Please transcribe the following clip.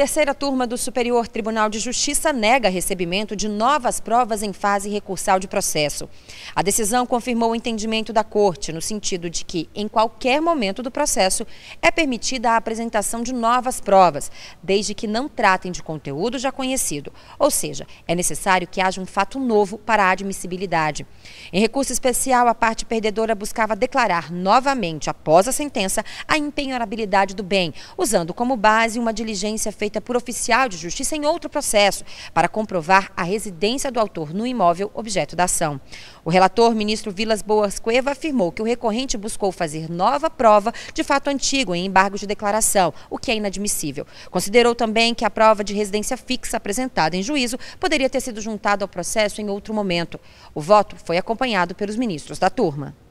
Terceira turma do Superior Tribunal de Justiça nega recebimento de novas provas em fase recursal de processo. A decisão confirmou o entendimento da Corte, no sentido de que, em qualquer momento do processo, é permitida a apresentação de novas provas, desde que não tratem de conteúdo já conhecido, ou seja, é necessário que haja um fato novo para a admissibilidade. Em recurso especial, a parte perdedora buscava declarar novamente, após a sentença, a impenhorabilidade do bem, usando como base uma diligência feita feita por oficial de justiça em outro processo para comprovar a residência do autor no imóvel objeto da ação. O relator, ministro Vilas Boas Cueva, afirmou que o recorrente buscou fazer nova prova de fato antigo em embargo de declaração, o que é inadmissível. Considerou também que a prova de residência fixa apresentada em juízo poderia ter sido juntada ao processo em outro momento. O voto foi acompanhado pelos ministros da turma.